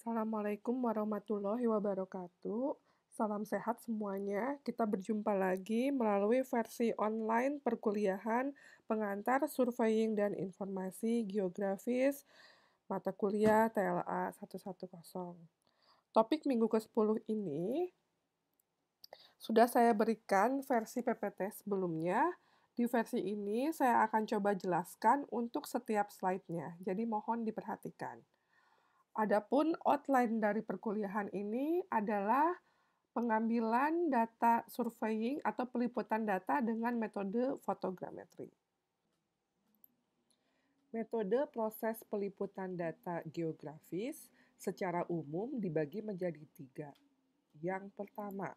Assalamualaikum warahmatullahi wabarakatuh. Salam sehat semuanya. Kita berjumpa lagi melalui versi online perkuliahan pengantar surveying dan informasi geografis mata kuliah TLA 110. Topik minggu ke-10 ini sudah saya berikan versi PPT sebelumnya. Di versi ini saya akan coba jelaskan untuk setiap slide-nya. Jadi mohon diperhatikan. Adapun outline dari perkuliahan ini adalah pengambilan data surveying atau peliputan data dengan metode fotogrametri. Metode proses peliputan data geografis secara umum dibagi menjadi tiga. Yang pertama,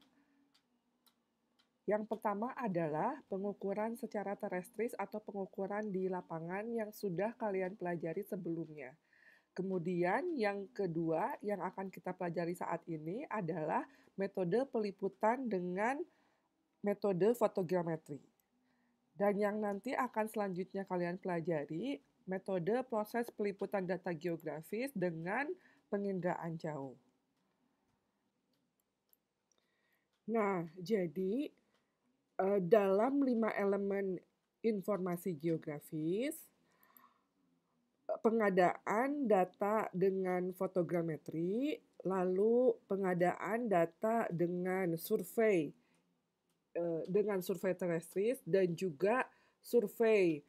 yang pertama adalah pengukuran secara terestris atau pengukuran di lapangan yang sudah kalian pelajari sebelumnya – Kemudian yang kedua yang akan kita pelajari saat ini adalah metode peliputan dengan metode fotogrametri. Dan yang nanti akan selanjutnya kalian pelajari metode proses peliputan data geografis dengan penginderaan jauh. Nah, jadi eh, dalam lima elemen informasi geografis, pengadaan data dengan fotogrametri, lalu pengadaan data dengan survei eh, dengan survei terestris dan juga survei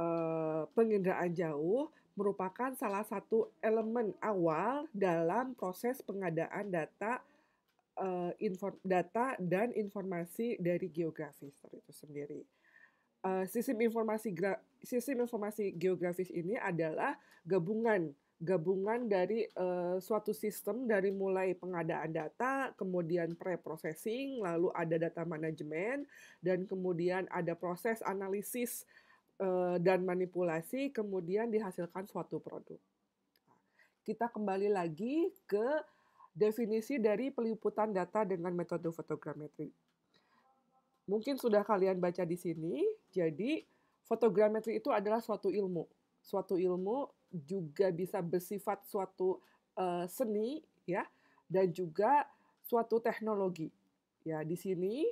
eh, penginderaan jauh merupakan salah satu elemen awal dalam proses pengadaan data eh, data dan informasi dari geografis itu sendiri. Eh, sistem informasi sistem informasi geografis ini adalah gabungan gabungan dari uh, suatu sistem dari mulai pengadaan data, kemudian pre-processing, lalu ada data manajemen, dan kemudian ada proses analisis uh, dan manipulasi, kemudian dihasilkan suatu produk. Kita kembali lagi ke definisi dari peliputan data dengan metode fotogrametri mungkin sudah kalian baca di sini. Jadi, fotogrametri itu adalah suatu ilmu. Suatu ilmu juga bisa bersifat suatu uh, seni ya dan juga suatu teknologi. Ya, di sini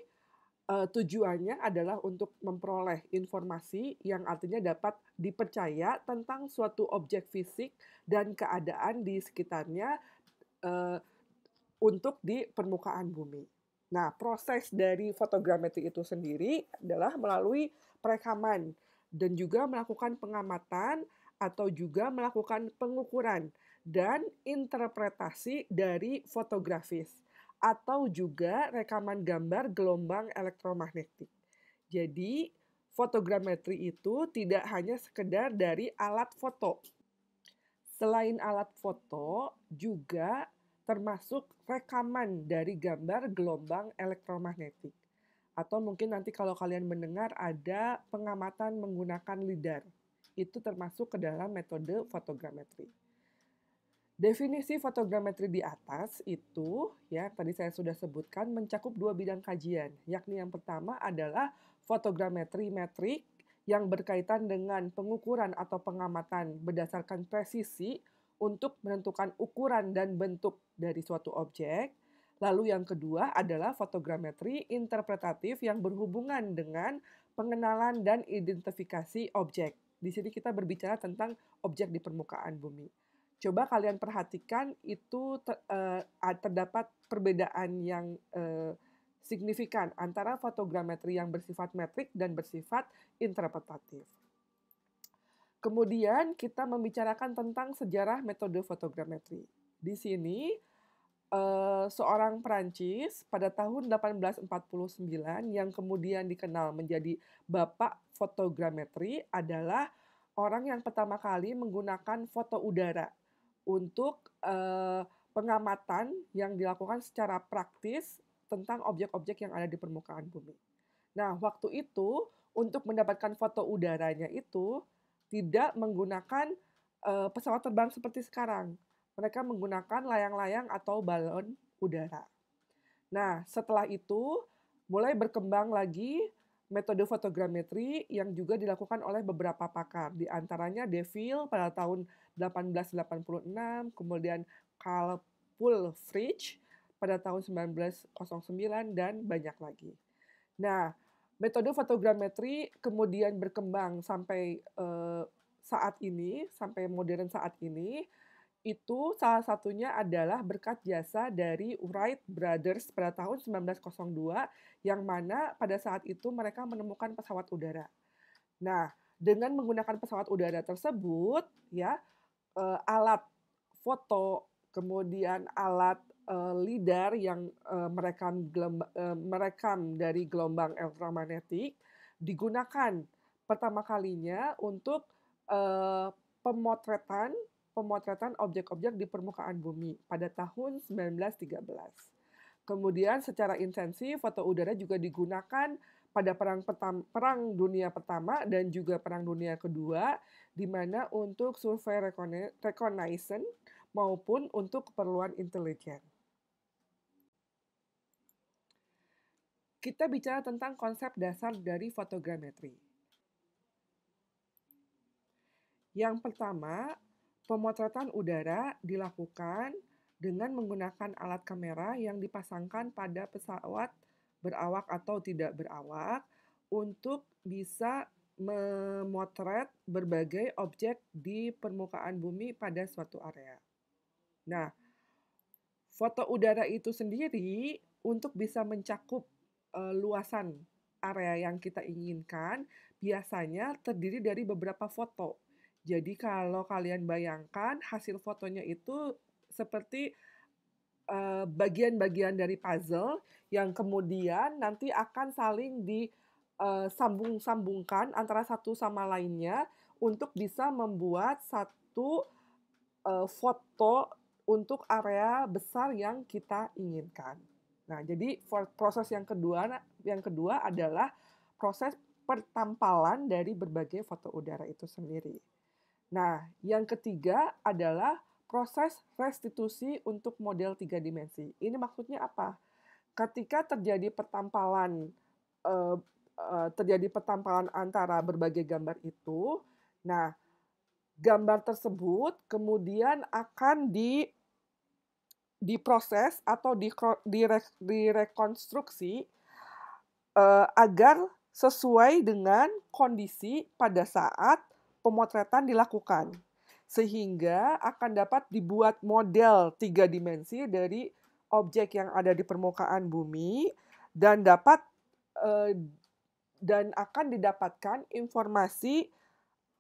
uh, tujuannya adalah untuk memperoleh informasi yang artinya dapat dipercaya tentang suatu objek fisik dan keadaan di sekitarnya uh, untuk di permukaan bumi. Nah, proses dari fotogrametri itu sendiri adalah melalui perekaman dan juga melakukan pengamatan atau juga melakukan pengukuran dan interpretasi dari fotografis atau juga rekaman gambar gelombang elektromagnetik. Jadi, fotogrametri itu tidak hanya sekedar dari alat foto. Selain alat foto, juga termasuk rekaman dari gambar gelombang elektromagnetik. Atau mungkin nanti kalau kalian mendengar ada pengamatan menggunakan lidar. Itu termasuk ke dalam metode fotogrametri. Definisi fotogrametri di atas itu ya tadi saya sudah sebutkan mencakup dua bidang kajian, yakni yang pertama adalah fotogrametri metrik yang berkaitan dengan pengukuran atau pengamatan berdasarkan presisi untuk menentukan ukuran dan bentuk dari suatu objek. Lalu yang kedua adalah fotogrametri interpretatif yang berhubungan dengan pengenalan dan identifikasi objek. Di sini kita berbicara tentang objek di permukaan bumi. Coba kalian perhatikan itu ter, eh, terdapat perbedaan yang eh, signifikan antara fotogrametri yang bersifat metrik dan bersifat interpretatif. Kemudian kita membicarakan tentang sejarah metode fotogrametri. Di sini eh, seorang Perancis pada tahun 1849 yang kemudian dikenal menjadi bapak fotogrametri adalah orang yang pertama kali menggunakan foto udara untuk eh, pengamatan yang dilakukan secara praktis tentang objek-objek yang ada di permukaan bumi. Nah, waktu itu untuk mendapatkan foto udaranya itu tidak menggunakan uh, pesawat terbang seperti sekarang. Mereka menggunakan layang-layang atau balon udara. Nah, setelah itu mulai berkembang lagi metode fotogrametri yang juga dilakukan oleh beberapa pakar, di antaranya Deville pada tahun 1886, kemudian Karl Pulfrich pada tahun 1909 dan banyak lagi. Nah, metode fotogrametri kemudian berkembang sampai uh, saat ini, sampai modern saat ini, itu salah satunya adalah berkat jasa dari Wright Brothers pada tahun 1902, yang mana pada saat itu mereka menemukan pesawat udara. Nah, dengan menggunakan pesawat udara tersebut, ya, uh, alat foto, kemudian alat uh, eh, lidar yang uh, merekam eh, merekam dari gelombang elektromagnetik digunakan pertama kalinya untuk uh, pemotretan pemotretan objek-objek di permukaan bumi pada tahun 1913. Kemudian secara intensif foto udara juga digunakan pada perang pertama, perang dunia pertama dan juga perang dunia kedua di mana untuk survei reconnaissance maupun untuk keperluan intelijen. Kita bicara tentang konsep dasar dari fotogrametri. Yang pertama, pemotretan udara dilakukan dengan menggunakan alat kamera yang dipasangkan pada pesawat berawak atau tidak berawak untuk bisa memotret berbagai objek di permukaan bumi pada suatu area. Nah, foto udara itu sendiri untuk bisa mencakup uh, luasan area yang kita inginkan biasanya terdiri dari beberapa foto. Jadi kalau kalian bayangkan hasil fotonya itu seperti bagian eh, bagian-bagian dari puzzle yang kemudian nanti akan saling disambung-sambungkan eh, antara satu sama lainnya untuk bisa membuat satu foto untuk area besar yang kita inginkan. Nah, jadi for proses yang kedua yang kedua adalah proses pertampalan dari berbagai foto udara itu sendiri. Nah, yang ketiga adalah proses restitusi untuk model tiga dimensi. Ini maksudnya apa? Ketika terjadi pertampalan eh, eh, terjadi pertampalan antara berbagai gambar itu, nah gambar tersebut kemudian akan di diproses atau direkonstruksi uh, agar sesuai dengan kondisi pada saat pemotretan dilakukan sehingga akan dapat dibuat model tiga dimensi dari objek yang ada di permukaan bumi dan dapat eh, dan akan didapatkan informasi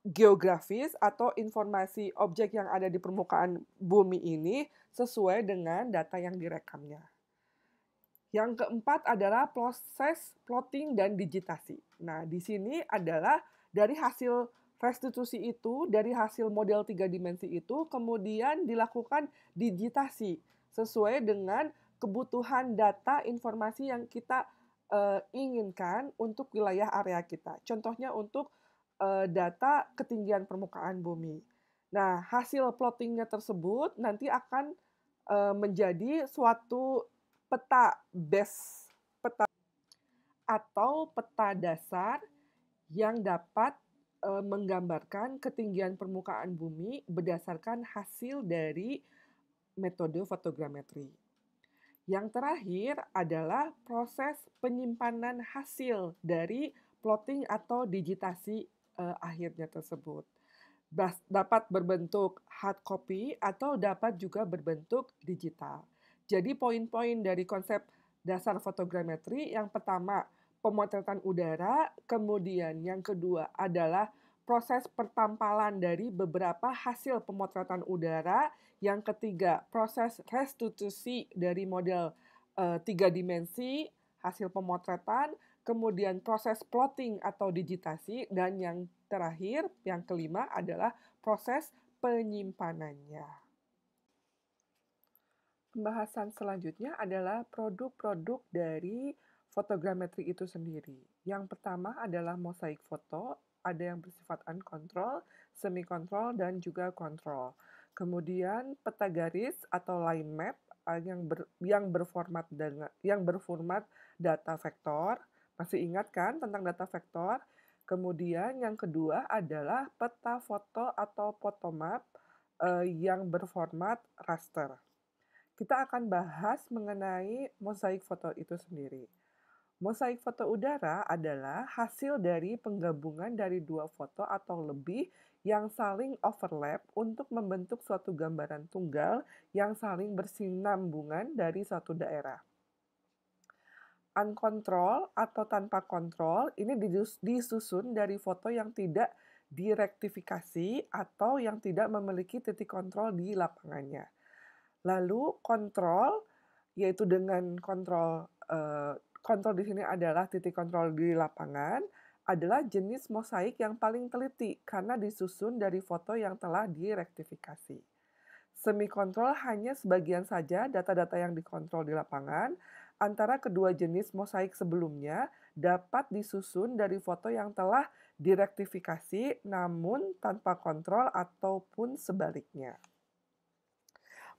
geografis atau informasi objek yang ada di permukaan bumi ini sesuai dengan data yang direkamnya. Yang keempat adalah proses plotting dan digitasi. Nah, di sini adalah dari hasil restitusi itu, dari hasil model tiga dimensi itu, kemudian dilakukan digitasi sesuai dengan kebutuhan data informasi yang kita uh, inginkan untuk wilayah area kita. Contohnya untuk uh, data ketinggian permukaan bumi. Nah, hasil plottingnya tersebut nanti akan uh, menjadi suatu peta base, peta atau peta dasar yang dapat uh, menggambarkan ketinggian permukaan bumi berdasarkan hasil dari metode fotogrametri. Yang terakhir adalah proses penyimpanan hasil dari plotting atau digitasi uh, akhirnya tersebut. Bas, dapat berbentuk hard copy atau dapat juga berbentuk digital. Jadi poin-poin dari konsep dasar fotogrametri yang pertama pemotretan udara, kemudian yang kedua adalah proses pertampalan dari beberapa hasil pemotretan udara. Yang ketiga, proses restitusi dari model e, tiga dimensi hasil pemotretan kemudian proses plotting atau digitasi, dan yang terakhir, yang kelima adalah proses penyimpanannya. Pembahasan selanjutnya adalah produk-produk dari fotogrametri itu sendiri. Yang pertama adalah mosaik foto, ada yang bersifat uncontrol, semi-control, dan juga kontrol. Kemudian peta garis atau line map eh, yang ber, yang berformat dan yang berformat data vektor. Masih ingat kan tentang data vektor? Kemudian yang kedua adalah peta foto atau photomap eh, yang berformat raster. Kita akan bahas mengenai mosaik foto itu sendiri. Mosaik foto udara adalah hasil dari penggabungan dari dua foto atau lebih yang saling overlap untuk membentuk suatu gambaran tunggal yang saling bersinambungan dari suatu daerah uncontrol atau tanpa kontrol ini disusun dari foto yang tidak direktifikasi atau yang tidak memiliki titik kontrol di lapangannya. Lalu kontrol yaitu dengan kontrol eh, kontrol di sini adalah titik kontrol di lapangan adalah jenis mosaik yang paling teliti karena disusun dari foto yang telah direktifikasi. Semi kontrol hanya sebagian saja data-data yang dikontrol di lapangan antara kedua jenis mosaik sebelumnya dapat disusun dari foto yang telah direktifikasi namun tanpa kontrol ataupun sebaliknya.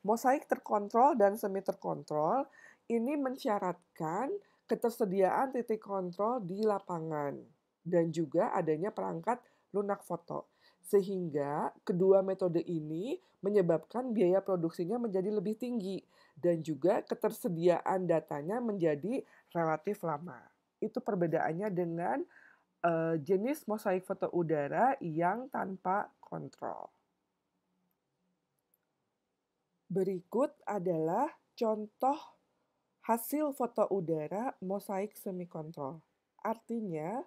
Mosaik terkontrol dan semi terkontrol ini mensyaratkan ketersediaan titik kontrol di lapangan dan juga adanya perangkat lunak foto. Sehingga kedua metode ini menyebabkan biaya produksinya menjadi lebih tinggi dan juga ketersediaan datanya menjadi relatif lama. Itu perbedaannya dengan uh, jenis mosaik foto udara yang tanpa kontrol. Berikut adalah contoh hasil foto udara mosaik semi kontrol. Artinya,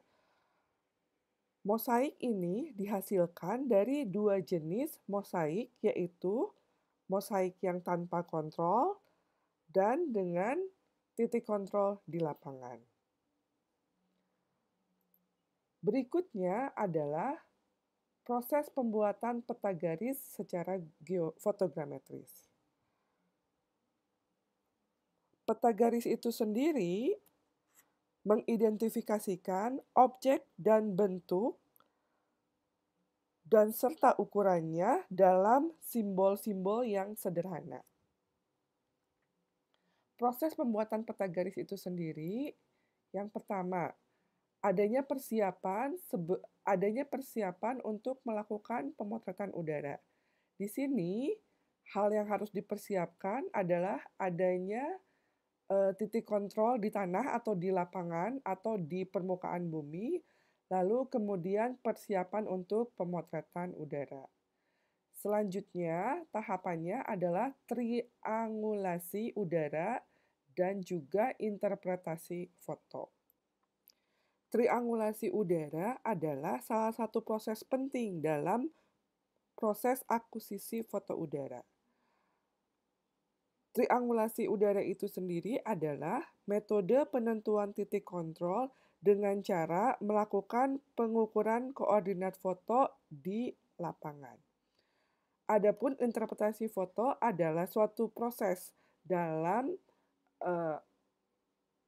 mosaik ini dihasilkan dari dua jenis mosaik yaitu mosaik yang tanpa kontrol, dan dengan titik kontrol di lapangan. Berikutnya adalah proses pembuatan peta garis secara fotogrametris. Peta garis itu sendiri mengidentifikasikan objek dan bentuk dan serta ukurannya dalam simbol-simbol yang sederhana. Proses pembuatan peta garis itu sendiri, yang pertama, adanya persiapan adanya persiapan untuk melakukan pemotretan udara. Di sini, hal yang harus dipersiapkan adalah adanya e, titik kontrol di tanah atau di lapangan atau di permukaan bumi Lalu kemudian persiapan untuk pemotretan udara. Selanjutnya, tahapannya adalah triangulasi udara dan juga interpretasi foto. Triangulasi udara adalah salah satu proses penting dalam proses akuisisi foto udara. Triangulasi udara itu sendiri adalah metode penentuan titik kontrol dengan cara melakukan pengukuran koordinat foto di lapangan. Adapun interpretasi foto adalah suatu proses dalam uh,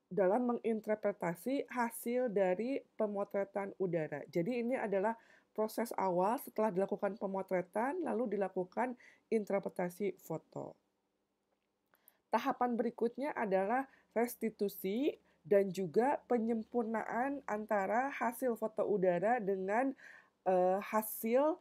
dalam menginterpretasi hasil dari pemotretan udara. Jadi ini adalah proses awal setelah dilakukan pemotretan lalu dilakukan interpretasi foto. Tahapan berikutnya adalah restitusi dan juga penyempurnaan antara hasil foto udara dengan uh, hasil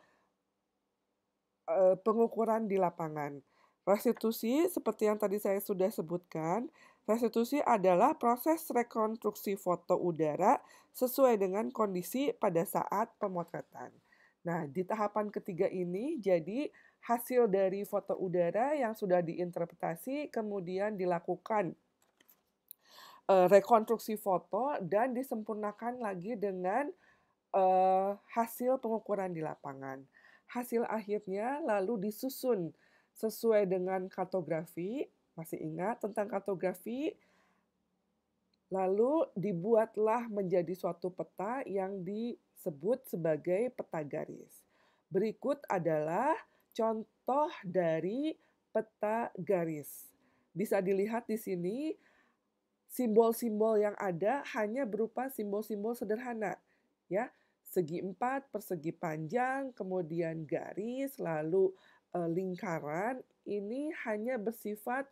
uh, pengukuran di lapangan. Restitusi, seperti yang tadi saya sudah sebutkan, restitusi adalah proses rekonstruksi foto udara sesuai dengan kondisi pada saat pemotretan. Nah, di tahapan ketiga ini, jadi hasil dari foto udara yang sudah diinterpretasi kemudian dilakukan Eh, rekonstruksi foto dan disempurnakan lagi dengan uh, hasil pengukuran di lapangan. Hasil akhirnya lalu disusun sesuai dengan kartografi, masih ingat tentang kartografi, lalu dibuatlah menjadi suatu peta yang disebut sebagai peta garis. Berikut adalah contoh dari peta garis. Bisa dilihat di sini simbol-simbol yang ada hanya berupa simbol-simbol sederhana, ya. Segi empat, persegi panjang, kemudian garis, lalu e, lingkaran. Ini hanya bersifat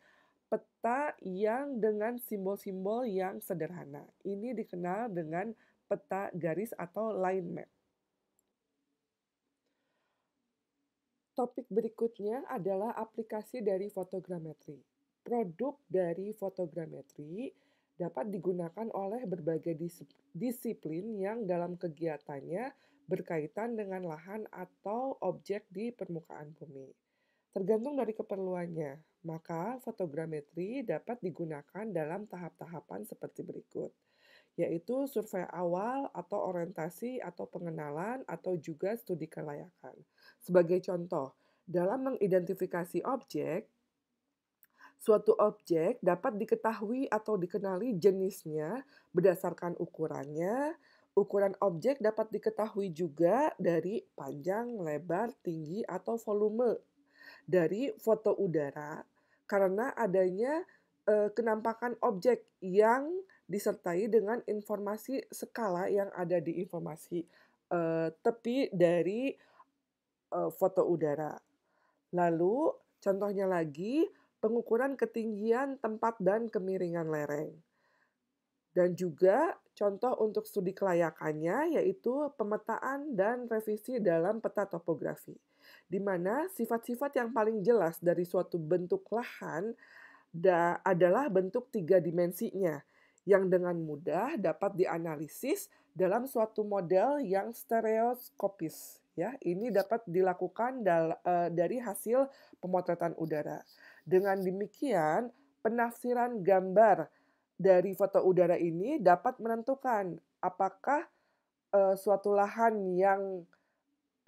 peta yang dengan simbol-simbol yang sederhana. Ini dikenal dengan peta garis atau line map. Topik berikutnya adalah aplikasi dari fotogrametri. Produk dari fotogrametri dapat digunakan oleh berbagai disiplin yang dalam kegiatannya berkaitan dengan lahan atau objek di permukaan bumi. Tergantung dari keperluannya, maka fotogrametri dapat digunakan dalam tahap-tahapan seperti berikut, yaitu survei awal atau orientasi atau pengenalan atau juga studi kelayakan. Sebagai contoh, dalam mengidentifikasi objek, Suatu objek dapat diketahui atau dikenali jenisnya berdasarkan ukurannya. Ukuran objek dapat diketahui juga dari panjang, lebar, tinggi, atau volume. Dari foto udara, karena adanya e, kenampakan objek yang disertai dengan informasi skala yang ada di informasi e, tepi dari e, foto udara. Lalu, contohnya lagi, pengukuran ketinggian tempat dan kemiringan lereng. Dan juga contoh untuk studi kelayakannya yaitu pemetaan dan revisi dalam peta topografi, di mana sifat-sifat yang paling jelas dari suatu bentuk lahan adalah bentuk tiga dimensinya, yang dengan mudah dapat dianalisis dalam suatu model yang stereoskopis. Ya, ini dapat dilakukan eh, dari hasil pemotretan udara. Dengan demikian, penafsiran gambar dari foto udara ini dapat menentukan apakah e, suatu lahan yang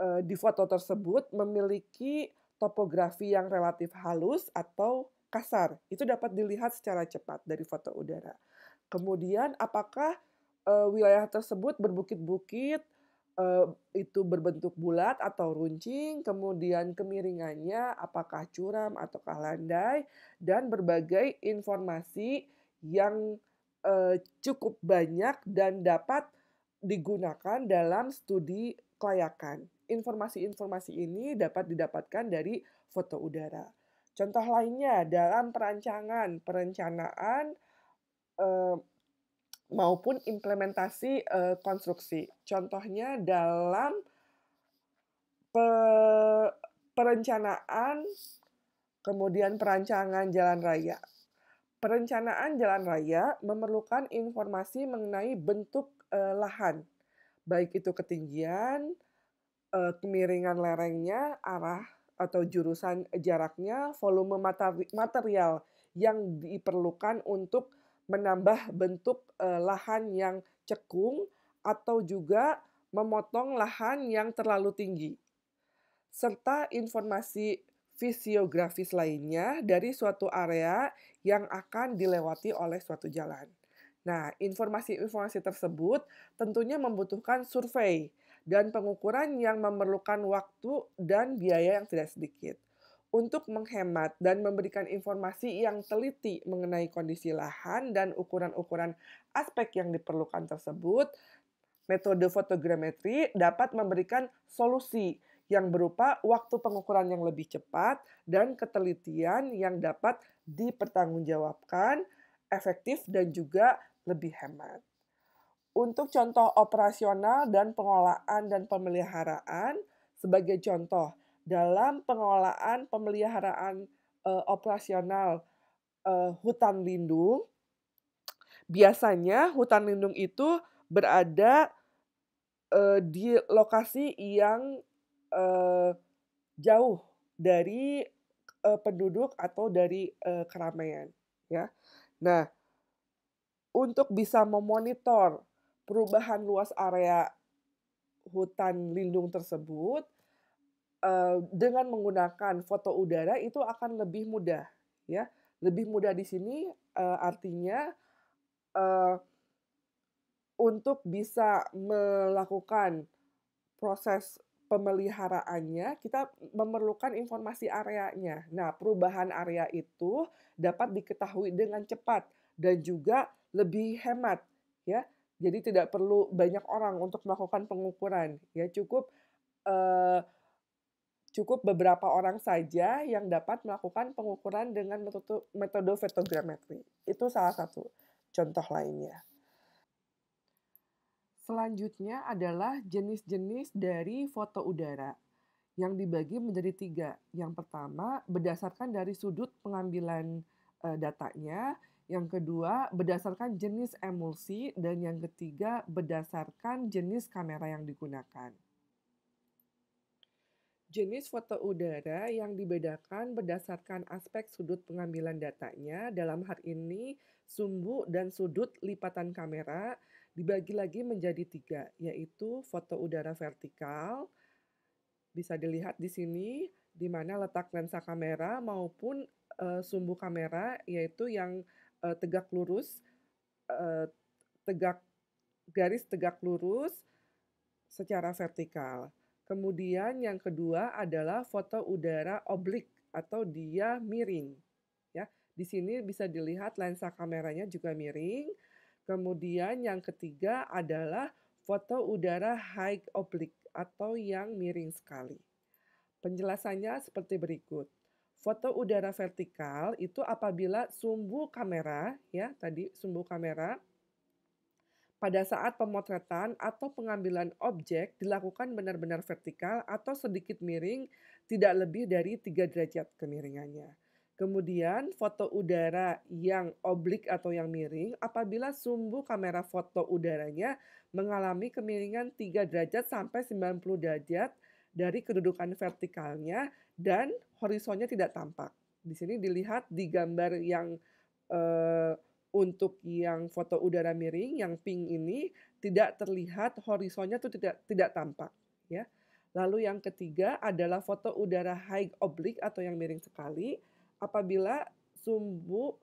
e, di foto tersebut memiliki topografi yang relatif halus atau kasar. Itu dapat dilihat secara cepat dari foto udara. Kemudian apakah e, wilayah tersebut berbukit-bukit, Eh, itu berbentuk bulat atau runcing, kemudian kemiringannya apakah curam ataukah landai, dan berbagai informasi yang uh, cukup banyak dan dapat digunakan dalam studi kelayakan. Informasi-informasi ini dapat didapatkan dari foto udara. Contoh lainnya dalam perancangan, perencanaan eh, maupun implementasi uh, konstruksi. Contohnya dalam pe perencanaan kemudian perancangan jalan raya. Perencanaan jalan raya memerlukan informasi mengenai bentuk uh, lahan, baik itu ketinggian, uh, kemiringan lerengnya, arah atau jurusan jaraknya, volume materi material yang diperlukan untuk menambah bentuk eh, lahan yang cekung atau juga memotong lahan yang terlalu tinggi. Serta informasi fisiografis lainnya dari suatu area yang akan dilewati oleh suatu jalan. Nah, informasi-informasi tersebut tentunya membutuhkan survei dan pengukuran yang memerlukan waktu dan biaya yang tidak sedikit untuk menghemat dan memberikan informasi yang teliti mengenai kondisi lahan dan ukuran-ukuran aspek yang diperlukan tersebut, metode fotogrametri dapat memberikan solusi yang berupa waktu pengukuran yang lebih cepat dan ketelitian yang dapat dipertanggungjawabkan, efektif dan juga lebih hemat. Untuk contoh operasional dan pengolahan dan pemeliharaan, sebagai contoh, dalam pengelolaan pemeliharaan uh, operasional uh, hutan lindung. Biasanya hutan lindung itu berada uh, di lokasi yang uh, jauh dari uh, penduduk atau dari uh, keramaian, ya. Nah, untuk bisa memonitor perubahan luas area hutan lindung tersebut, Eh, dengan menggunakan foto udara itu akan lebih mudah ya lebih mudah di sini uh, artinya uh, untuk bisa melakukan proses pemeliharaannya kita memerlukan informasi areanya. Nah, perubahan area itu dapat diketahui dengan cepat dan juga lebih hemat ya. Jadi tidak perlu banyak orang untuk melakukan pengukuran ya cukup uh, cukup beberapa orang saja yang dapat melakukan pengukuran dengan metode, metode fotogrametri. Itu salah satu contoh lainnya. Selanjutnya adalah jenis-jenis dari foto udara yang dibagi menjadi tiga. Yang pertama berdasarkan dari sudut pengambilan eh, datanya, yang kedua berdasarkan jenis emulsi, dan yang ketiga berdasarkan jenis kamera yang digunakan. Jenis foto udara yang dibedakan berdasarkan aspek sudut pengambilan datanya dalam hal ini sumbu dan sudut lipatan kamera dibagi lagi menjadi tiga, yaitu foto udara vertikal, bisa dilihat di sini, di mana letak lensa kamera maupun e, sumbu kamera, yaitu yang e, tegak lurus, e, tegak garis tegak lurus secara vertikal. Kemudian yang kedua adalah foto udara oblik atau dia miring. Ya, di sini bisa dilihat lensa kameranya juga miring. Kemudian yang ketiga adalah foto udara high oblik atau yang miring sekali. Penjelasannya seperti berikut. Foto udara vertikal itu apabila sumbu kamera ya, tadi sumbu kamera pada saat pemotretan atau pengambilan objek dilakukan benar-benar vertikal atau sedikit miring, tidak lebih dari 3 derajat kemiringannya. Kemudian foto udara yang oblik atau yang miring apabila sumbu kamera foto udaranya mengalami kemiringan 3 derajat sampai 90 derajat dari kedudukan vertikalnya dan horizonnya tidak tampak. Di sini dilihat di gambar yang eh, untuk yang foto udara miring yang pink ini tidak terlihat horizonnya itu tidak tidak tampak ya. Lalu yang ketiga adalah foto udara high oblique atau yang miring sekali apabila sumbu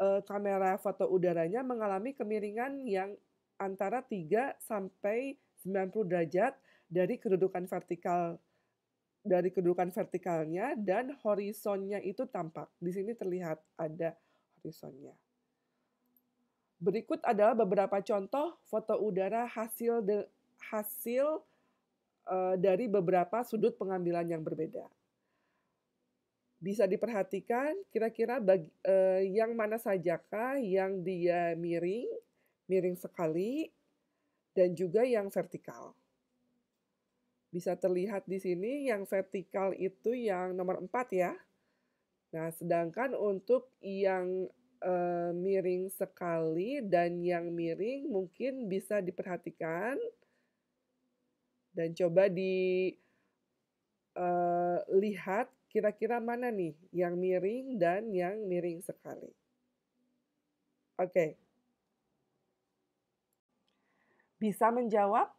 e, kamera foto udaranya mengalami kemiringan yang antara 3 sampai 90 derajat dari kedudukan vertikal dari kedudukan vertikalnya dan horizonnya itu tampak. Di sini terlihat ada horizonnya. Berikut adalah beberapa contoh foto udara hasil de, hasil uh, dari beberapa sudut pengambilan yang berbeda. Bisa diperhatikan kira-kira uh, yang mana sajakah yang dia miring, miring sekali, dan juga yang vertikal. Bisa terlihat di sini yang vertikal itu yang nomor 4 ya. Nah, sedangkan untuk yang Eh, miring sekali dan yang miring mungkin bisa diperhatikan dan coba dilihat eh, uh, kira-kira mana nih yang miring dan yang miring sekali. Oke. Okay. Bisa menjawab?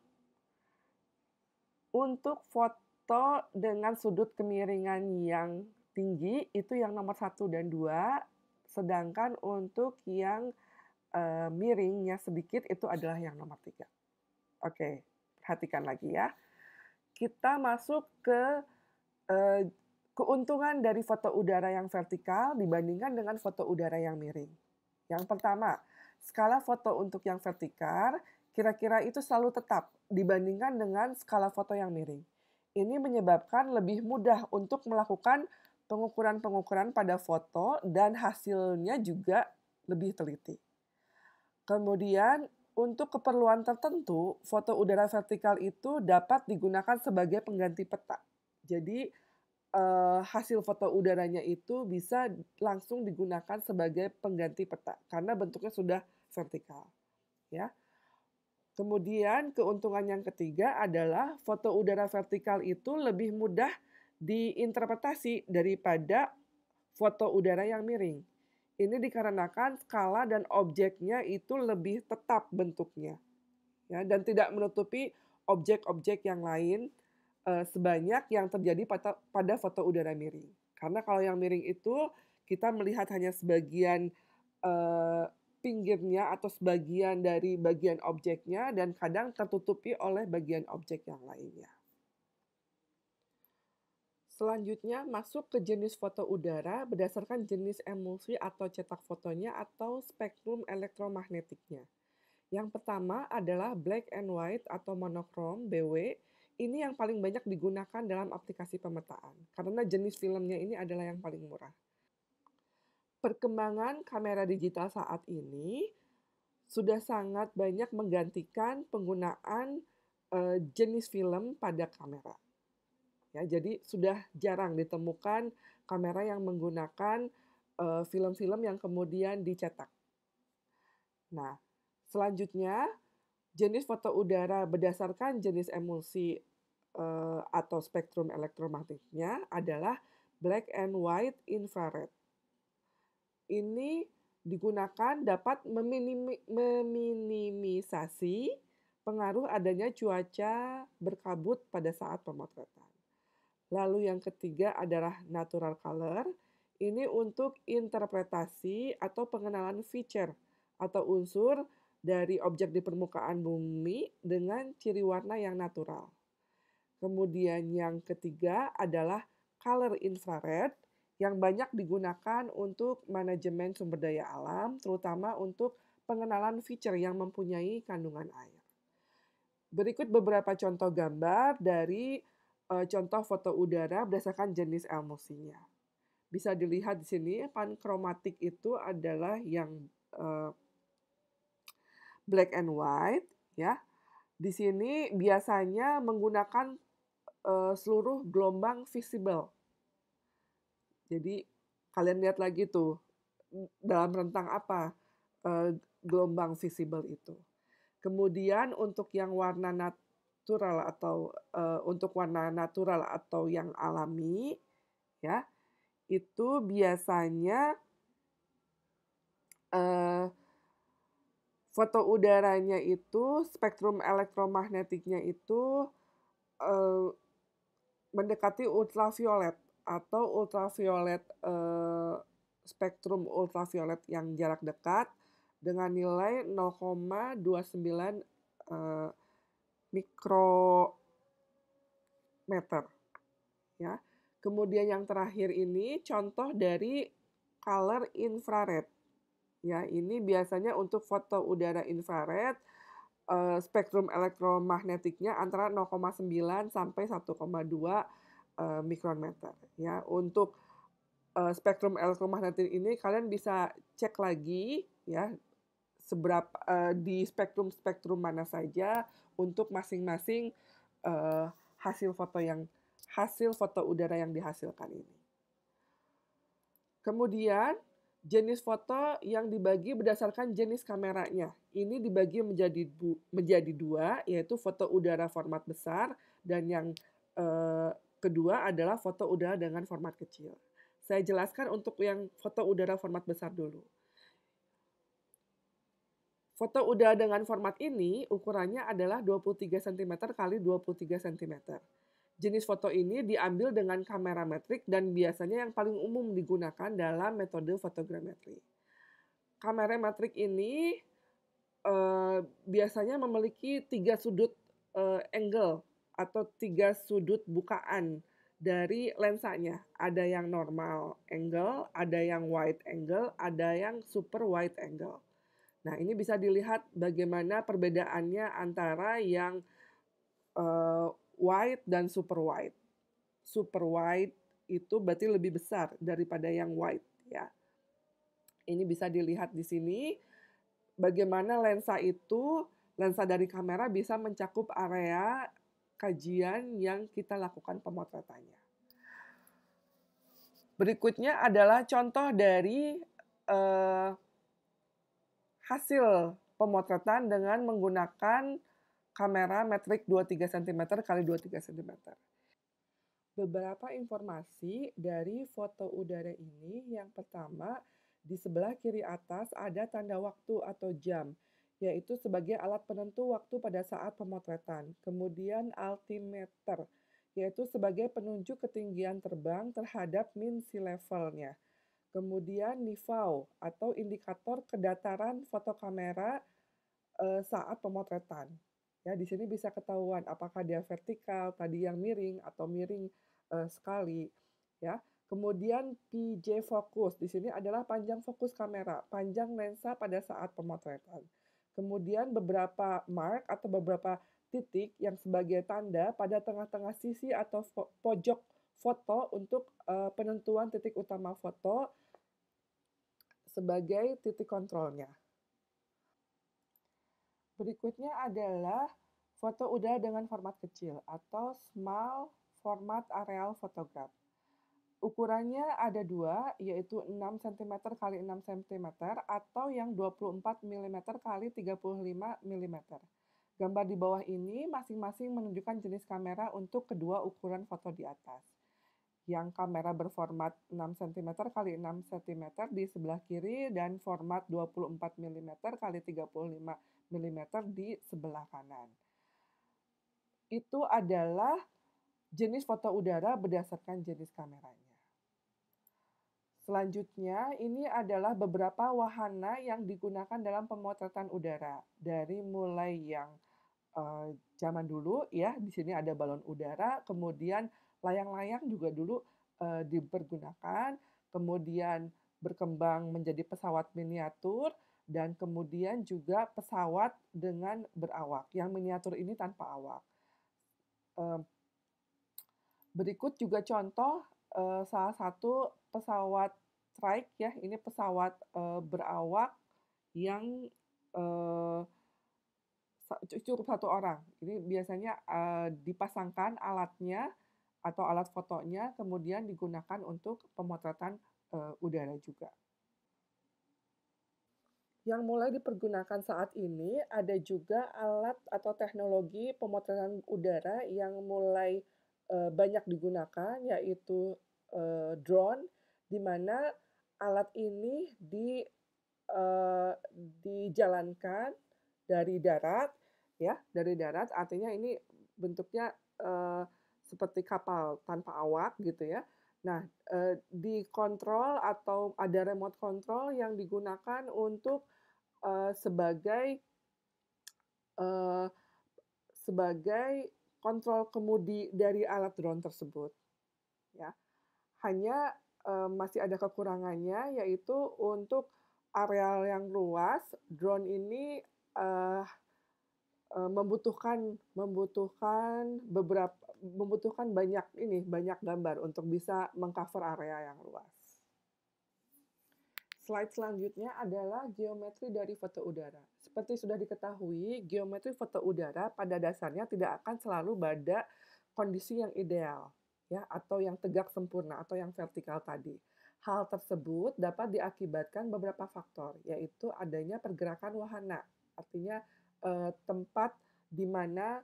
Untuk foto dengan sudut kemiringan yang tinggi itu yang nomor satu dan dua Sedangkan untuk yang uh, miringnya sedikit itu adalah yang nomor tiga. Oke, perhatikan lagi ya. Kita masuk ke uh, keuntungan dari foto udara yang vertikal dibandingkan dengan foto udara yang miring. Yang pertama, skala foto untuk yang vertikal kira-kira itu selalu tetap dibandingkan dengan skala foto yang miring. Ini menyebabkan lebih mudah untuk melakukan pengukuran-pengukuran pada foto dan hasilnya juga lebih teliti. Kemudian untuk keperluan tertentu, foto udara vertikal itu dapat digunakan sebagai pengganti peta. Jadi eh, hasil foto udaranya itu bisa langsung digunakan sebagai pengganti peta karena bentuknya sudah vertikal. Ya. Kemudian keuntungan yang ketiga adalah foto udara vertikal itu lebih mudah diinterpretasi daripada foto udara yang miring. Ini dikarenakan skala dan objeknya itu lebih tetap bentuknya. Ya, dan tidak menutupi objek-objek yang lain e, sebanyak yang terjadi pada, pada foto udara miring. Karena kalau yang miring itu kita melihat hanya sebagian e, pinggirnya atau sebagian dari bagian objeknya dan kadang tertutupi oleh bagian objek yang lainnya. Selanjutnya masuk ke jenis foto udara berdasarkan jenis emulsi atau cetak fotonya atau spektrum elektromagnetiknya. Yang pertama adalah black and white atau monokrom BW. Ini yang paling banyak digunakan dalam aplikasi pemetaan karena jenis filmnya ini adalah yang paling murah. Perkembangan kamera digital saat ini sudah sangat banyak menggantikan penggunaan eh, jenis film pada kamera Ya, jadi sudah jarang ditemukan kamera yang menggunakan eh, film-film uh, yang kemudian dicetak. Nah, selanjutnya jenis foto udara berdasarkan jenis emulsi uh, atau spektrum elektromagnetiknya adalah black and white infrared. Ini digunakan dapat meminimi, meminimisasi pengaruh adanya cuaca berkabut pada saat pemotretan. Lalu yang ketiga adalah natural color. Ini untuk interpretasi atau pengenalan feature atau unsur dari objek di permukaan bumi dengan ciri warna yang natural. Kemudian yang ketiga adalah color infrared yang banyak digunakan untuk manajemen sumber daya alam, terutama untuk pengenalan feature yang mempunyai kandungan air. Berikut beberapa contoh gambar dari e, contoh foto udara berdasarkan jenis emosinya. Bisa dilihat di sini panchromatic itu adalah yang e, black and white ya. Di sini biasanya menggunakan e, seluruh gelombang visible. Jadi kalian lihat lagi tuh dalam rentang apa e, gelombang visible itu. Kemudian untuk yang warna nat natural atau e, untuk warna natural atau yang alami ya itu biasanya e, foto udaranya itu spektrum elektromagnetiknya itu e, mendekati ultraviolet atau ultraviolet e, spektrum ultraviolet yang jarak dekat dengan nilai 0,29 e, mikrometer. Ya. Kemudian yang terakhir ini contoh dari color infrared. Ya, ini biasanya untuk foto udara infrared eh, spektrum elektromagnetiknya antara 0,9 sampai 1,2 eh, mikrometer. Ya, untuk eh, spektrum elektromagnetik ini kalian bisa cek lagi ya seberapa uh, di spektrum-spektrum mana saja untuk masing-masing uh, hasil foto yang hasil foto udara yang dihasilkan ini. Kemudian jenis foto yang dibagi berdasarkan jenis kameranya. Ini dibagi menjadi du menjadi dua, yaitu foto udara format besar dan yang uh, kedua adalah foto udara dengan format kecil. Saya jelaskan untuk yang foto udara format besar dulu. Foto udah dengan format ini ukurannya adalah 23 cm x 23 cm. Jenis foto ini diambil dengan kamera metrik dan biasanya yang paling umum digunakan dalam metode fotogrametri. Kamera metrik ini eh, biasanya memiliki tiga sudut eh, angle atau tiga sudut bukaan dari lensanya. Ada yang normal angle, ada yang wide angle, ada yang super wide angle. Nah, ini bisa dilihat bagaimana perbedaannya antara yang uh, wide dan super white. Super white itu berarti lebih besar daripada yang white, ya. Ini bisa dilihat di sini bagaimana lensa itu, lensa dari kamera bisa mencakup area kajian yang kita lakukan pemotretannya. Berikutnya adalah contoh dari uh, hasil pemotretan dengan menggunakan kamera metrik 23 cm x 23 cm. Beberapa informasi dari foto udara ini, yang pertama, di sebelah kiri atas ada tanda waktu atau jam, yaitu sebagai alat penentu waktu pada saat pemotretan. Kemudian altimeter, yaitu sebagai penunjuk ketinggian terbang terhadap min sea levelnya. Kemudian NIFAU atau indikator kedataran fotokamera e, saat pemotretan. Ya, di sini bisa ketahuan apakah dia vertikal, tadi yang miring atau miring e, sekali, ya. Kemudian PJ fokus, di sini adalah panjang fokus kamera, panjang lensa pada saat pemotretan. Kemudian beberapa mark atau beberapa titik yang sebagai tanda pada tengah-tengah sisi atau pojok foto untuk eh, penentuan titik utama foto sebagai titik kontrolnya. Berikutnya adalah foto udara dengan format kecil atau small format areal photograph. Ukurannya ada dua, yaitu 6 cm x 6 cm atau yang 24 mm x 35 mm. Gambar di bawah ini masing-masing menunjukkan jenis kamera untuk kedua ukuran foto di atas yang kamera berformat 6 cm x 6 cm di sebelah kiri dan format 24 mm x 35 mm di sebelah kanan. Itu adalah jenis foto udara berdasarkan jenis kameranya. Selanjutnya, ini adalah beberapa wahana yang digunakan dalam pemotretan udara. Dari mulai yang eh, zaman dulu, ya, di sini ada balon udara, kemudian layang-layang juga dulu e, dipergunakan, kemudian berkembang menjadi pesawat miniatur dan kemudian juga pesawat dengan berawak. Yang miniatur ini tanpa awak. Berikut juga contoh eh, salah satu pesawat trike ya, ini pesawat eh, berawak yang cukup satu orang. Ini biasanya dipasangkan alatnya atau alat fotonya kemudian digunakan untuk pemotretan e, udara juga. Yang mulai dipergunakan saat ini ada juga alat atau teknologi pemotretan udara yang mulai e, banyak digunakan yaitu e, drone di mana alat ini di e, dijalankan dari darat ya, dari darat artinya ini bentuknya uh, seperti kapal tanpa awak gitu ya. Nah, eh, dikontrol atau ada remote control yang digunakan untuk eh, sebagai eh, sebagai kontrol kemudi dari alat drone tersebut. Ya. Hanya eh, masih ada kekurangannya yaitu untuk areal yang luas, drone ini eh, Eh, membutuhkan membutuhkan beberapa membutuhkan banyak ini banyak gambar untuk bisa mengcover area yang luas. Slide selanjutnya adalah geometri dari foto udara. Seperti sudah diketahui, geometri foto udara pada dasarnya tidak akan selalu pada kondisi yang ideal ya atau yang tegak sempurna atau yang vertikal tadi. Hal tersebut dapat diakibatkan beberapa faktor, yaitu adanya pergerakan wahana. Artinya uh, tempat di mana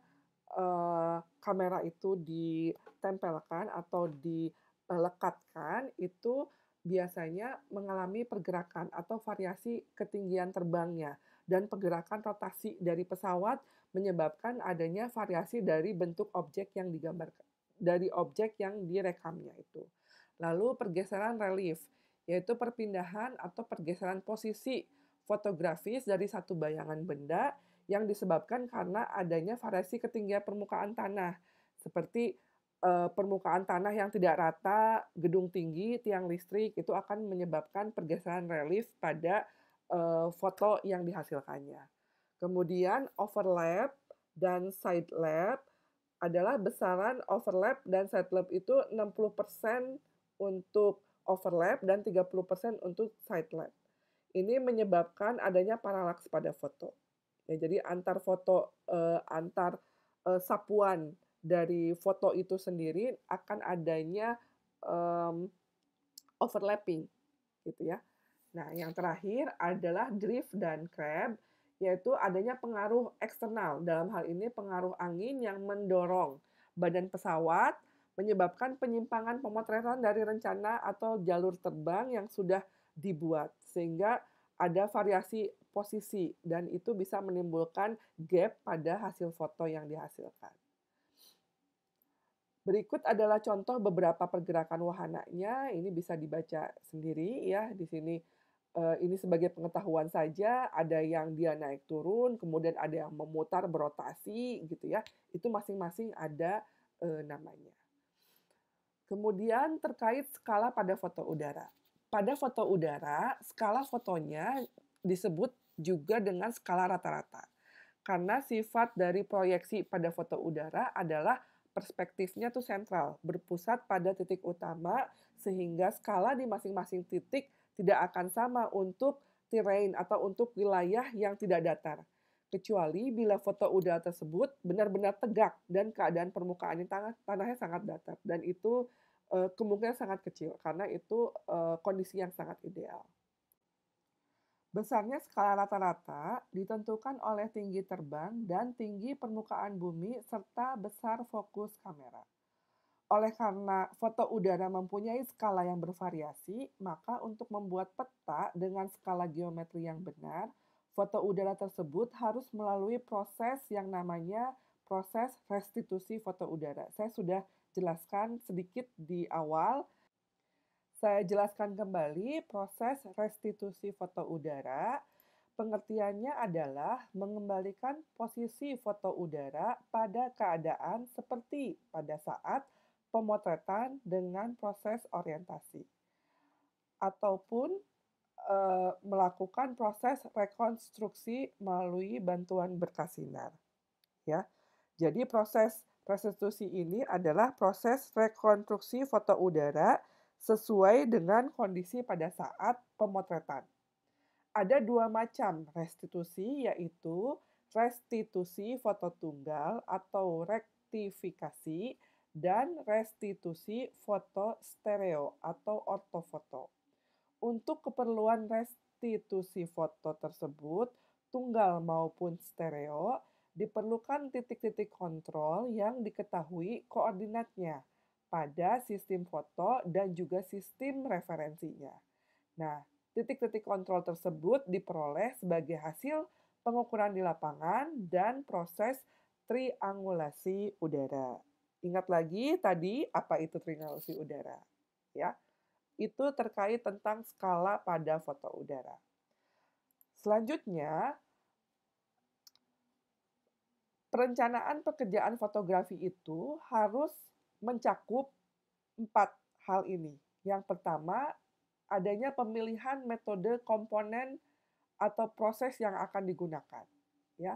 uh, kamera itu ditempelkan atau dilekatkan itu biasanya mengalami pergerakan atau variasi ketinggian terbangnya dan pergerakan rotasi dari pesawat menyebabkan adanya variasi dari bentuk objek yang digambarkan dari objek yang direkamnya itu. Lalu pergeseran relief yaitu perpindahan atau pergeseran posisi fotografis dari satu bayangan benda yang disebabkan karena adanya variasi ketinggian permukaan tanah seperti eh, permukaan tanah yang tidak rata, gedung tinggi, tiang listrik itu akan menyebabkan pergeseran relief pada eh, foto yang dihasilkannya. Kemudian overlap dan side adalah besaran overlap dan side lap itu 60% untuk overlap dan 30% untuk side Ini menyebabkan adanya paralaks pada foto. Ya, jadi antar foto eh, antar eh, sapuan dari foto itu sendiri akan adanya eh, overlapping gitu ya. Nah, yang terakhir adalah drift dan crab yaitu adanya pengaruh eksternal dalam hal ini pengaruh angin yang mendorong badan pesawat menyebabkan penyimpangan pemotretan dari rencana atau jalur terbang yang sudah dibuat sehingga ada variasi posisi dan itu bisa menimbulkan gap pada hasil foto yang dihasilkan. Berikut adalah contoh beberapa pergerakan wahananya. Ini bisa dibaca sendiri ya di sini. Eh, ini sebagai pengetahuan saja. Ada yang dia naik turun, kemudian ada yang memutar berotasi gitu ya. Itu masing-masing ada eh, namanya. Kemudian terkait skala pada foto udara. Pada foto udara, skala fotonya disebut juga dengan skala rata-rata. Karena sifat dari proyeksi pada foto udara adalah perspektifnya tuh sentral, berpusat pada titik utama sehingga skala di masing-masing titik tidak akan sama untuk terrain atau untuk wilayah yang tidak datar. Kecuali bila foto udara tersebut benar-benar tegak dan keadaan permukaannya tanah, tanahnya sangat datar dan itu Eh, kemungkinan sangat kecil karena itu eh, kondisi yang sangat ideal. Besarnya skala rata-rata ditentukan oleh tinggi terbang dan tinggi permukaan bumi serta besar fokus kamera. Oleh karena foto udara mempunyai skala yang bervariasi, maka untuk membuat peta dengan skala geometri yang benar, foto udara tersebut harus melalui proses yang namanya proses restitusi foto udara. Saya sudah jelaskan sedikit di awal. Saya jelaskan kembali proses restitusi foto udara. Pengertiannya adalah mengembalikan posisi foto udara pada keadaan seperti pada saat pemotretan dengan proses orientasi ataupun e, melakukan proses rekonstruksi melalui bantuan berkas sinar. Ya. Jadi proses Restitusi ini adalah proses rekonstruksi foto udara sesuai dengan kondisi pada saat pemotretan. Ada dua macam restitusi, yaitu restitusi foto tunggal atau rektifikasi dan restitusi foto stereo atau ortofoto. Untuk keperluan restitusi foto tersebut, tunggal maupun stereo, diperlukan titik-titik kontrol yang diketahui koordinatnya pada sistem foto dan juga sistem referensinya. Nah, titik-titik kontrol tersebut diperoleh sebagai hasil pengukuran di lapangan dan proses triangulasi udara. Ingat lagi tadi apa itu triangulasi udara? Ya. Itu terkait tentang skala pada foto udara. Selanjutnya, perencanaan pekerjaan fotografi itu harus mencakup empat hal ini. Yang pertama, adanya pemilihan metode komponen atau proses yang akan digunakan, ya.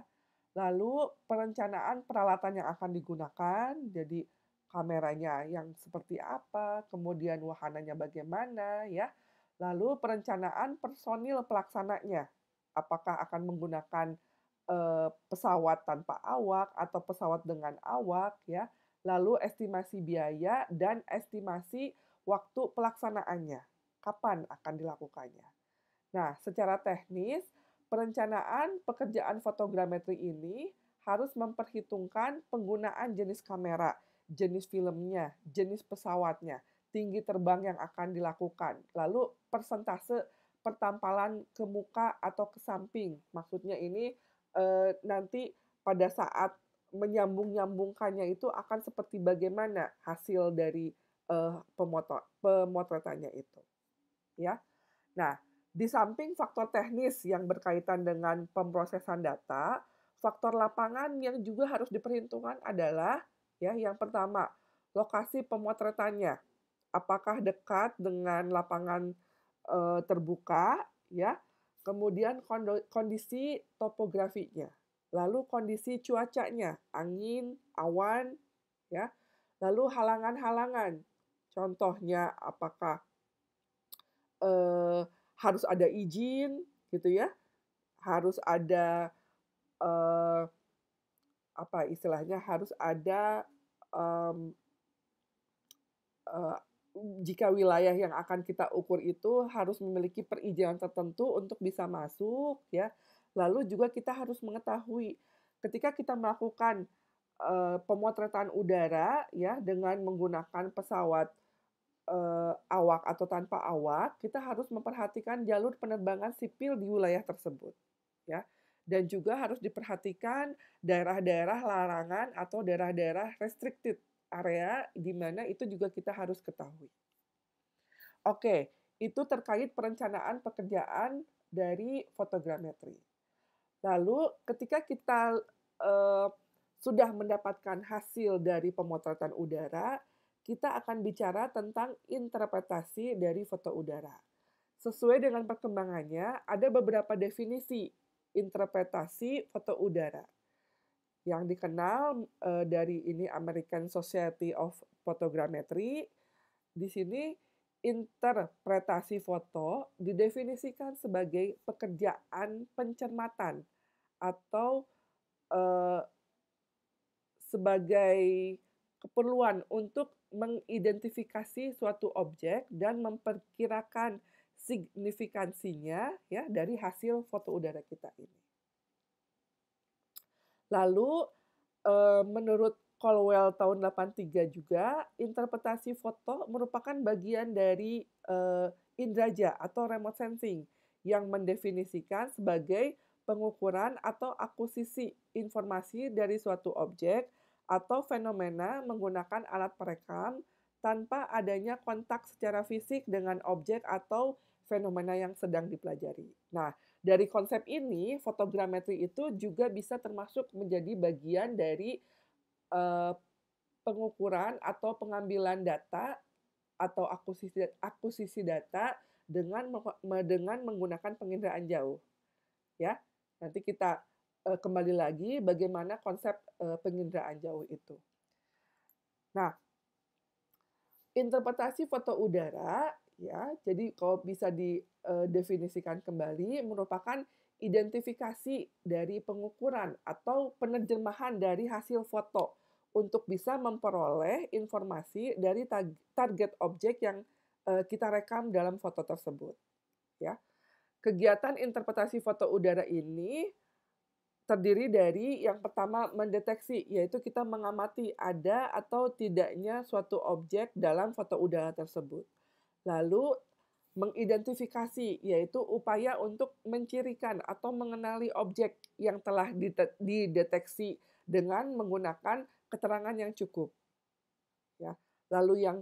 Lalu perencanaan peralatan yang akan digunakan, jadi kameranya yang seperti apa, kemudian wahananya bagaimana, ya. Lalu perencanaan personil pelaksananya, apakah akan menggunakan Eh, pesawat tanpa awak atau pesawat dengan awak ya, lalu estimasi biaya dan estimasi waktu pelaksanaannya. Kapan akan dilakukannya? Nah, secara teknis perencanaan pekerjaan fotogrametri ini harus memperhitungkan penggunaan jenis kamera, jenis filmnya, jenis pesawatnya, tinggi terbang yang akan dilakukan, lalu persentase pertampalan ke muka atau ke samping. Maksudnya ini Eh, nanti pada saat menyambung-nyambungkannya itu akan seperti bagaimana hasil dari eh, pemotor, pemotretannya itu. Ya. Nah, di samping faktor teknis yang berkaitan dengan pemrosesan data, faktor lapangan yang juga harus diperhitungkan adalah ya yang pertama, lokasi pemotretannya. Apakah dekat dengan lapangan e, terbuka ya? kemudian kondisi topografinya, lalu kondisi cuacanya, angin, awan, ya, lalu halangan-halangan. Contohnya apakah eh, harus ada izin, gitu ya, harus ada eh, apa istilahnya harus ada eh, jika wilayah yang akan kita ukur itu harus memiliki perizinan tertentu untuk bisa masuk ya. Lalu juga kita harus mengetahui ketika kita melakukan uh, pemotretan udara ya dengan menggunakan pesawat uh, awak atau tanpa awak, kita harus memperhatikan jalur penerbangan sipil di wilayah tersebut ya. Dan juga harus diperhatikan daerah-daerah larangan atau daerah-daerah restricted area di mana itu juga kita harus ketahui. Oke, itu terkait perencanaan pekerjaan dari fotogrametri. Lalu ketika kita eh, sudah mendapatkan hasil dari pemotretan udara, kita akan bicara tentang interpretasi dari foto udara. Sesuai dengan perkembangannya, ada beberapa definisi interpretasi foto udara yang dikenal uh, dari ini American Society of Photogrammetry. Di sini interpretasi foto didefinisikan sebagai pekerjaan pencermatan atau uh, sebagai keperluan untuk mengidentifikasi suatu objek dan memperkirakan signifikansinya ya dari hasil foto udara kita ini. Lalu eh, menurut Colwell tahun 83 juga, interpretasi foto merupakan bagian dari eh, indraja atau remote sensing yang mendefinisikan sebagai pengukuran atau akuisisi informasi dari suatu objek atau fenomena menggunakan alat perekam tanpa adanya kontak secara fisik dengan objek atau fenomena yang sedang dipelajari. Nah, dari konsep ini fotogrametri itu juga bisa termasuk menjadi bagian dari uh, pengukuran atau pengambilan data atau akuisisi akuisisi data dengan dengan menggunakan penginderaan jauh. Ya. Nanti kita uh, kembali lagi bagaimana konsep uh, penginderaan jauh itu. Nah, interpretasi foto udara ya. Jadi kalau bisa didefinisikan kembali merupakan identifikasi dari pengukuran atau penerjemahan dari hasil foto untuk bisa memperoleh informasi dari target objek yang kita rekam dalam foto tersebut. Ya. Kegiatan interpretasi foto udara ini terdiri dari yang pertama mendeteksi, yaitu kita mengamati ada atau tidaknya suatu objek dalam foto udara tersebut. Lalu mengidentifikasi yaitu upaya untuk mencirikan atau mengenali objek yang telah dideteksi dengan menggunakan keterangan yang cukup. Ya. Lalu yang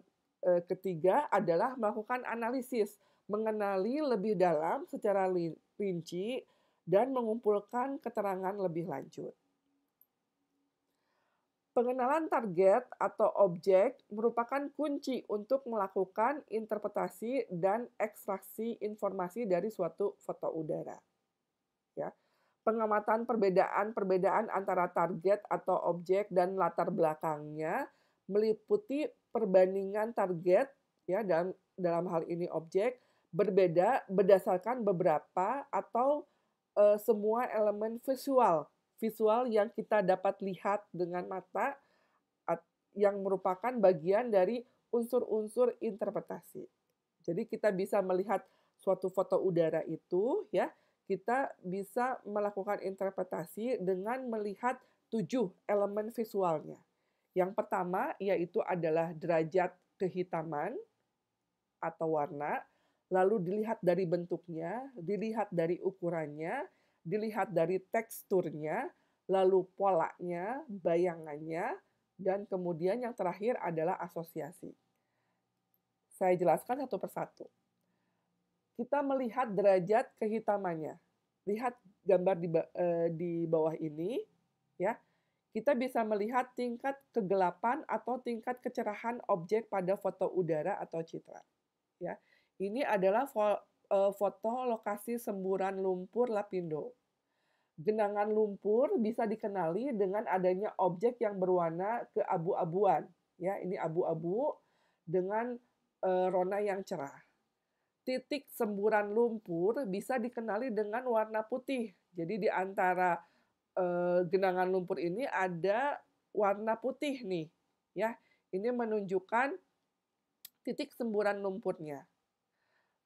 eh, ketiga adalah melakukan analisis, mengenali lebih dalam secara rinci dan mengumpulkan keterangan lebih lanjut. Pengenalan target atau objek merupakan kunci untuk melakukan interpretasi dan ekstraksi informasi dari suatu foto udara. Ya. Pengamatan perbedaan-perbedaan antara target atau objek dan latar belakangnya meliputi perbandingan target ya dalam dalam hal ini objek berbeda berdasarkan beberapa atau e, semua elemen visual visual yang kita dapat lihat dengan mata yang merupakan bagian dari unsur-unsur interpretasi. Jadi kita bisa melihat suatu foto udara itu ya, kita bisa melakukan interpretasi dengan melihat tujuh elemen visualnya. Yang pertama yaitu adalah derajat kehitaman atau warna, lalu dilihat dari bentuknya, dilihat dari ukurannya, dilihat dari teksturnya, lalu polanya, bayangannya, dan kemudian yang terakhir adalah asosiasi. Saya jelaskan satu persatu. Kita melihat derajat kehitamannya. Lihat gambar di, e, di bawah ini, ya. Kita bisa melihat tingkat kegelapan atau tingkat kecerahan objek pada foto udara atau citra. Ya, ini adalah uh, foto lokasi semburan lumpur lapindo. Genangan lumpur bisa dikenali dengan adanya objek yang berwarna keabu-abuan. Ya, ini abu-abu dengan e, rona yang cerah. Titik semburan lumpur bisa dikenali dengan warna putih. Jadi di antara e, genangan lumpur ini ada warna putih nih, ya. Ini menunjukkan titik semburan lumpurnya.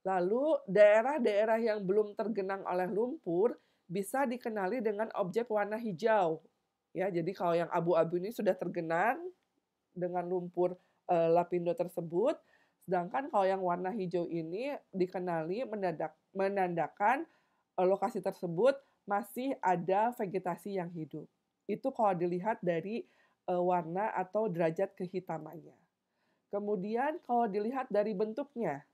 Lalu daerah-daerah yang belum tergenang oleh lumpur bisa dikenali dengan objek warna hijau. Ya, jadi kalau yang abu-abu ini sudah tergenang dengan lumpur e, lapindo tersebut, sedangkan kalau yang warna hijau ini dikenali mendadak, menandakan e, lokasi tersebut masih ada vegetasi yang hidup. Itu kalau dilihat dari e, warna atau derajat kehitamannya. Kemudian kalau dilihat dari bentuknya,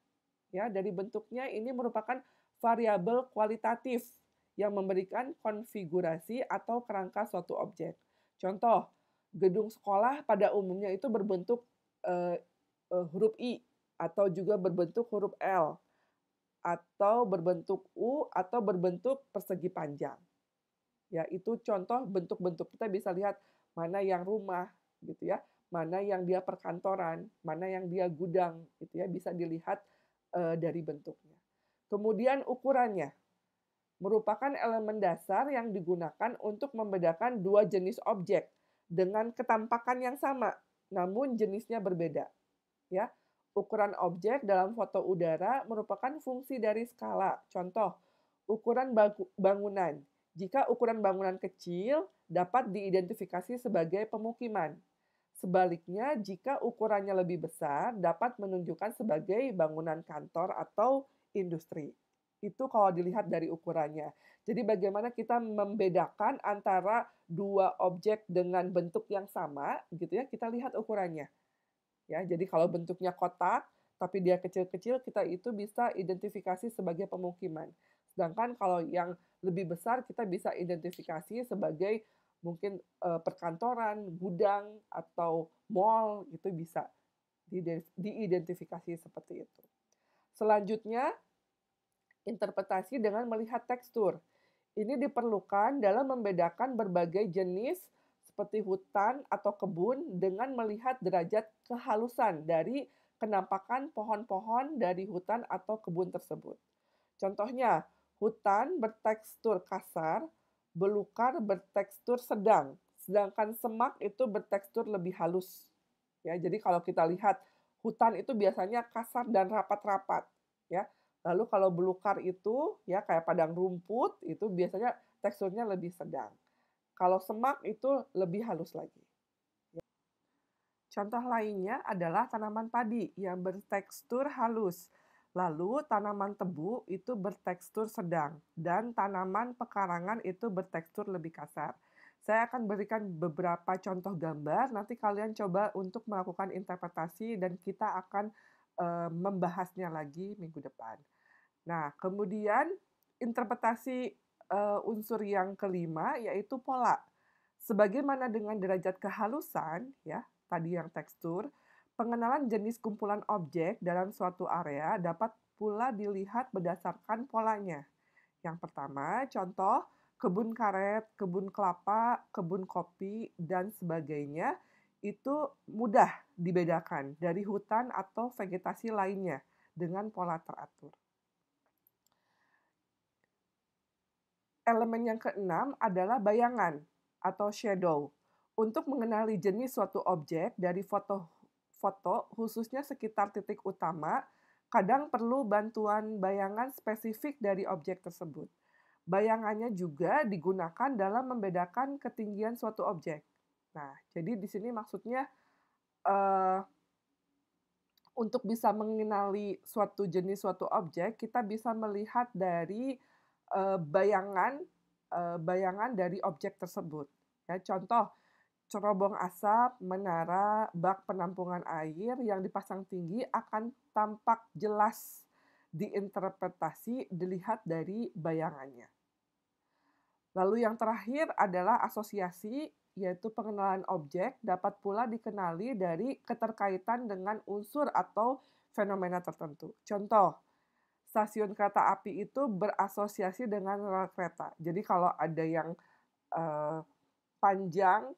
Ya, dari bentuknya ini merupakan variabel kualitatif yang memberikan konfigurasi atau kerangka suatu objek. Contoh, gedung sekolah pada umumnya itu berbentuk uh, uh, huruf I atau juga berbentuk huruf L atau berbentuk U atau berbentuk persegi panjang. Ya, itu contoh bentuk-bentuk kita bisa lihat mana yang rumah gitu ya, mana yang dia perkantoran, mana yang dia gudang gitu ya, bisa dilihat Eh, dari bentuknya. Kemudian ukurannya merupakan elemen dasar yang digunakan untuk membedakan dua jenis objek dengan ketampakan yang sama, namun jenisnya berbeda. Ya, ukuran objek dalam foto udara merupakan fungsi dari skala. Contoh, ukuran bangunan. Jika ukuran bangunan kecil, dapat diidentifikasi sebagai pemukiman. Sebaliknya, jika ukurannya lebih besar, dapat menunjukkan sebagai bangunan kantor atau industri. Itu kalau dilihat dari ukurannya. Jadi bagaimana kita membedakan antara dua objek dengan bentuk yang sama, gitu ya, kita lihat ukurannya. Ya, jadi kalau bentuknya kotak, tapi dia kecil-kecil, kita itu bisa identifikasi sebagai pemukiman. Sedangkan kalau yang lebih besar, kita bisa identifikasi sebagai mungkin uh, perkantoran, gudang atau mall itu bisa diidentifikasi seperti itu. Selanjutnya interpretasi dengan melihat tekstur. Ini diperlukan dalam membedakan berbagai jenis seperti hutan atau kebun dengan melihat derajat kehalusan dari kenampakan pohon-pohon dari hutan atau kebun tersebut. Contohnya, hutan bertekstur kasar belukar bertekstur sedang, sedangkan semak itu bertekstur lebih halus. Ya, jadi kalau kita lihat hutan itu biasanya kasar dan rapat-rapat, ya. Lalu kalau belukar itu ya kayak padang rumput itu biasanya teksturnya lebih sedang. Kalau semak itu lebih halus lagi. Contoh lainnya adalah tanaman padi yang bertekstur halus Lalu tanaman tebu itu bertekstur sedang dan tanaman pekarangan itu bertekstur lebih kasar. Saya akan berikan beberapa contoh gambar, nanti kalian coba untuk melakukan interpretasi dan kita akan e, membahasnya lagi minggu depan. Nah, kemudian interpretasi e, unsur yang kelima yaitu pola. Sebagaimana dengan derajat kehalusan ya, tadi yang tekstur, Pengenalan jenis kumpulan objek dalam suatu area dapat pula dilihat berdasarkan polanya. Yang pertama, contoh kebun karet, kebun kelapa, kebun kopi, dan sebagainya itu mudah dibedakan dari hutan atau vegetasi lainnya dengan pola teratur. Elemen yang keenam adalah bayangan atau shadow. Untuk mengenali jenis suatu objek dari foto foto, khususnya sekitar titik utama, kadang perlu bantuan bayangan spesifik dari objek tersebut. Bayangannya juga digunakan dalam membedakan ketinggian suatu objek. Nah, jadi di sini maksudnya uh, untuk bisa mengenali suatu jenis suatu objek, kita bisa melihat dari uh, bayangan uh, bayangan dari objek tersebut. Ya, contoh cerobong asap menara bak penampungan air yang dipasang tinggi akan tampak jelas diinterpretasi dilihat dari bayangannya. Lalu yang terakhir adalah asosiasi yaitu pengenalan objek dapat pula dikenali dari keterkaitan dengan unsur atau fenomena tertentu. Contoh, stasiun kereta api itu berasosiasi dengan rel kereta. Jadi kalau ada yang eh, panjang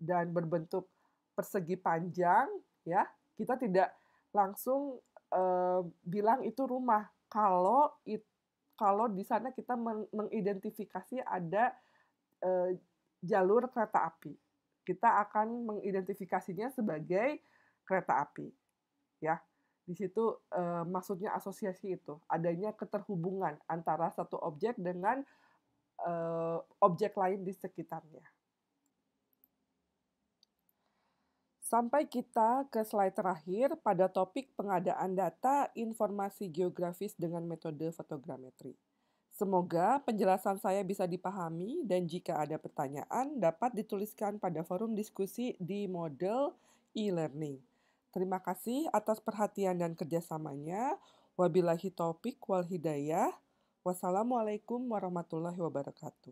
dan berbentuk persegi panjang ya kita tidak langsung uh, bilang itu rumah kalau it, kalau di sana kita mengidentifikasi ada uh, jalur kereta api kita akan mengidentifikasinya sebagai kereta api ya di situ e, maksudnya asosiasi itu adanya keterhubungan antara satu objek dengan e, objek lain di sekitarnya Sampai kita ke slide terakhir pada topik pengadaan data informasi geografis dengan metode fotogrametri. Semoga penjelasan saya bisa dipahami dan jika ada pertanyaan dapat dituliskan pada forum diskusi di model e-learning. Terima kasih atas perhatian dan kerjasamanya. Wabilahi topik wal hidayah. Wassalamualaikum warahmatullahi wabarakatuh.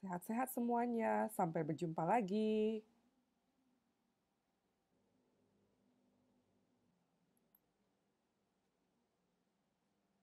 Sehat-sehat semuanya. Sampai berjumpa lagi.